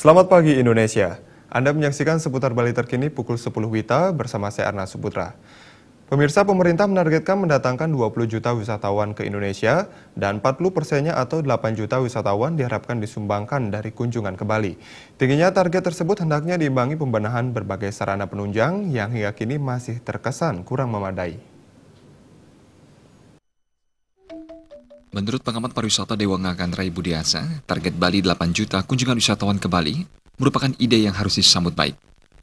Selamat pagi Indonesia. Anda menyaksikan seputar Bali terkini pukul 10 Wita bersama saya Arna Suputra. Pemirsa pemerintah menargetkan mendatangkan 20 juta wisatawan ke Indonesia dan 40 persennya atau 8 juta wisatawan diharapkan disumbangkan dari kunjungan ke Bali. Tingginya target tersebut hendaknya diimbangi pembenahan berbagai sarana penunjang yang hingga kini masih terkesan kurang memadai. Menurut pengamat pariwisata Dewa Ngakan Rai Budiasa, target Bali 8 juta kunjungan wisatawan ke Bali merupakan ide yang harus disambut baik.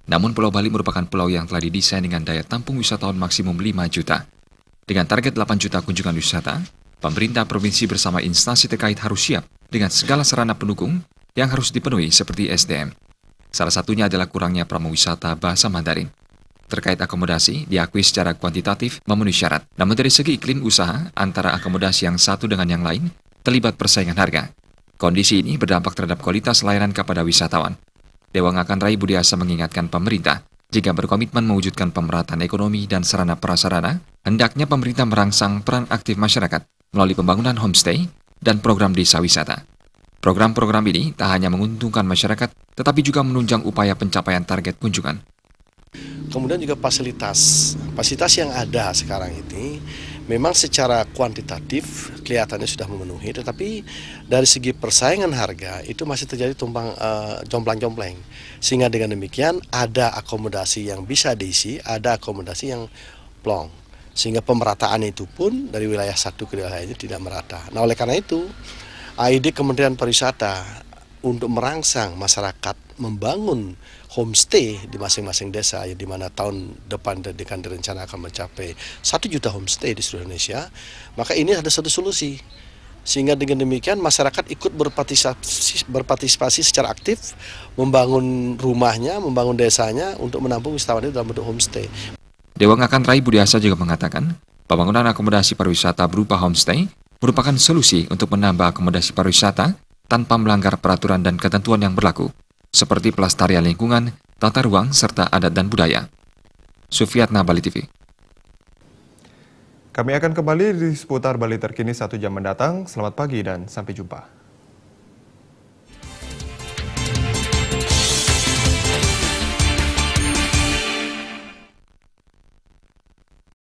Namun Pulau Bali merupakan pulau yang telah didesain dengan daya tampung wisatawan maksimum 5 juta. Dengan target 8 juta kunjungan wisata, pemerintah provinsi bersama instansi terkait harus siap dengan segala sarana pendukung yang harus dipenuhi seperti SDM. Salah satunya adalah kurangnya wisata bahasa Mandarin terkait akomodasi diakui secara kuantitatif memenuhi syarat. Namun dari segi iklim usaha, antara akomodasi yang satu dengan yang lain terlibat persaingan harga. Kondisi ini berdampak terhadap kualitas layanan kepada wisatawan. Dewan akan Rai Budiasa mengingatkan pemerintah, jika berkomitmen mewujudkan pemerataan ekonomi dan sarana prasarana, hendaknya pemerintah merangsang peran aktif masyarakat melalui pembangunan homestay dan program desa wisata. Program-program ini tak hanya menguntungkan masyarakat, tetapi juga menunjang upaya pencapaian target kunjungan kemudian juga fasilitas. Fasilitas yang ada sekarang ini memang secara kuantitatif kelihatannya sudah memenuhi, tetapi dari segi persaingan harga itu masih terjadi tumpang uh, eh, jomplang-jompleng. Sehingga dengan demikian ada akomodasi yang bisa diisi, ada akomodasi yang plong. Sehingga pemerataan itu pun dari wilayah satu ke wilayah lainnya tidak merata. Nah oleh karena itu, AID Kementerian Pariwisata untuk merangsang masyarakat membangun homestay di masing-masing desa ya, di mana tahun depan akan rencana akan mencapai satu juta homestay di seluruh Indonesia maka ini ada satu solusi sehingga dengan demikian masyarakat ikut berpartisipasi, berpartisipasi secara aktif membangun rumahnya, membangun desanya untuk menampung wisatawan itu dalam bentuk homestay. Dewang akan Rai Budiasa juga mengatakan, pembangunan akomodasi pariwisata berupa homestay merupakan solusi untuk menambah akomodasi pariwisata tanpa melanggar peraturan dan ketentuan yang berlaku, seperti pelestarian lingkungan, tata ruang, serta adat dan budaya. Sufiatna Bali TV. Kami akan kembali di seputar Bali terkini satu jam mendatang. Selamat pagi dan sampai jumpa.